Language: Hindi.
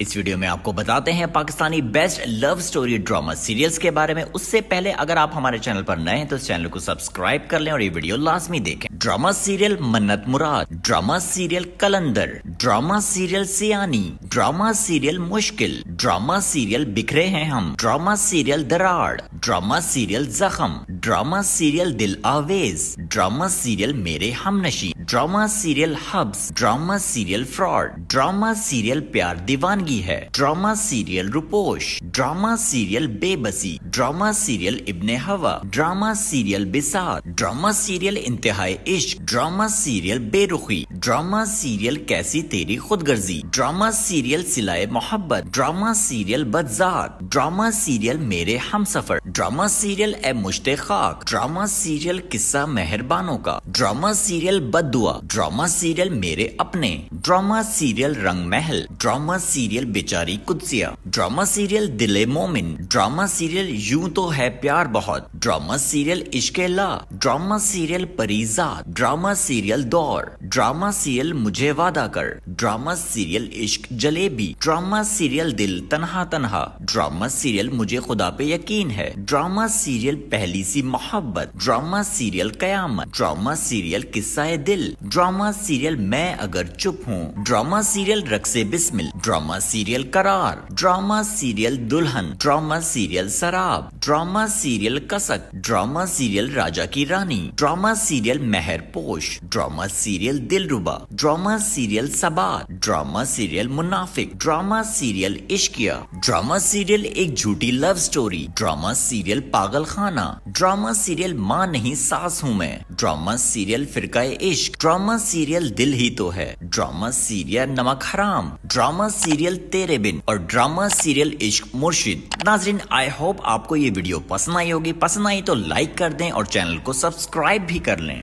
इस वीडियो में आपको बताते हैं Pakistani best love story drama serials के बारे में उससे पहले अगर आप हमारे चैनल पर नए हैं तो इस चैनल को सब्सक्राइब कर लें और ये वीडियो लाजमी देखें drama serial Mannat Murad drama serial Qalandar drama serial Siyani drama serial Mushkil drama serial Bikhray Hain Hum drama serial Dararr drama serial Zakham drama serial Dil Awaiz drama serial Mere Humnasheen drama serial Habs drama serial fraud drama serial Pyar Deewangi Hai drama serial Ruposh drama serial Bebasi drama serial Ibne Hawa drama serial Bisaat drama serial Intehai Ishq drama serial Berukhi drama serial Kaisi Teri Khudgarzi drama serial Sila Mohabbat drama serial Badzaat drama serial Mere Hum सफर ड्रामा सीरियल ए मुश्ते खाक drama serial Qissa Meherbano Ka drama serial Baddua drama serial Mere Apne drama serial रंग महल ड्रामा सीरियल बेचारी कुदसिया ड्रामा सीरियल दिले मोमिन ड्रामा सीरियल यूं तो है प्यार बहुत drama serial Ishq La drama serial Pariza drama serial Daur drama serial Mujhe Wada कर ड्रामा सीरियल इश्क जलेबी ड्रामा सीरियल दिल तनहा तनहा ड्रामा सीरियल मुझे खुदा पे यकीन है drama serial Pehli Si Mohabbat drama serial Qayamat drama serial Qissa Dil drama serial Main Agar Chup Hoon drama serial Raqse Bismil drama serial Qarar drama serial Dulhan drama serial Sharaab drama serial Kasak drama serial Raja Ki Rani drama serial Meher Posh drama serial Dil Ruba drama serial Saba drama serial Munafiq drama serial Ishqiya drama serial Ek Jhoothi love story drama serial serial Pagal Khana drama serial माँ नहीं सास हूँ मैं ड्रामा सीरियल फिरका इश्क ड्रामा सीरियल दिल ही तो है ड्रामा सीरियल नमक हराम ड्रामा सीरियल तेरे बिन और ड्रामा सीरियल इश्क मुर्शिद नाजरीन आई होप आपको ये वीडियो पसंद आई होगी पसंद आई तो लाइक कर दें और चैनल को सब्सक्राइब भी कर लें